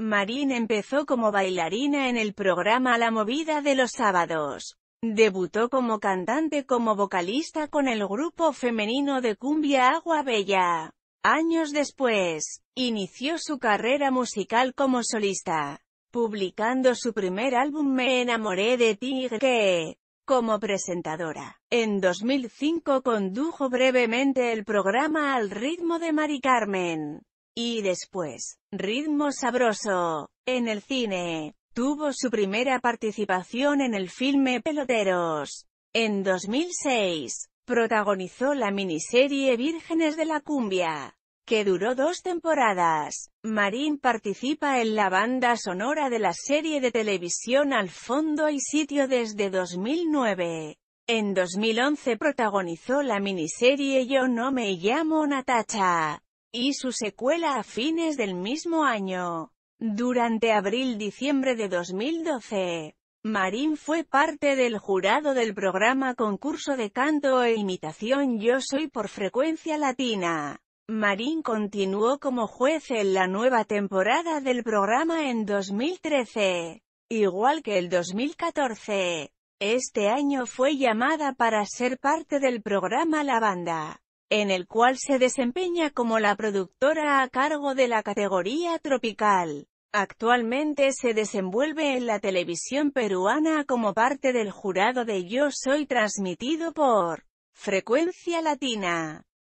Marín empezó como bailarina en el programa La Movida de los Sábados. Debutó como cantante como vocalista con el grupo femenino de cumbia Agua Bella. Años después, inició su carrera musical como solista, publicando su primer álbum Me enamoré de ti que, como presentadora, en 2005 condujo brevemente el programa Al ritmo de Mari Carmen. Y después, Ritmo Sabroso, en el cine, tuvo su primera participación en el filme Peloteros. En 2006, protagonizó la miniserie Vírgenes de la Cumbia, que duró dos temporadas. Marín participa en la banda sonora de la serie de televisión Al Fondo y Sitio desde 2009. En 2011 protagonizó la miniserie Yo no me llamo Natacha, y su secuela a fines del mismo año. Durante abril-diciembre de 2012, Marín fue parte del jurado del programa concurso de canto e imitación Yo Soy por Frecuencia Latina. Marín continuó como juez en la nueva temporada del programa en 2013, igual que el 2014. Este año fue llamada para ser parte del programa La Banda en el cual se desempeña como la productora a cargo de la categoría tropical. Actualmente se desenvuelve en la televisión peruana como parte del jurado de Yo Soy transmitido por Frecuencia Latina.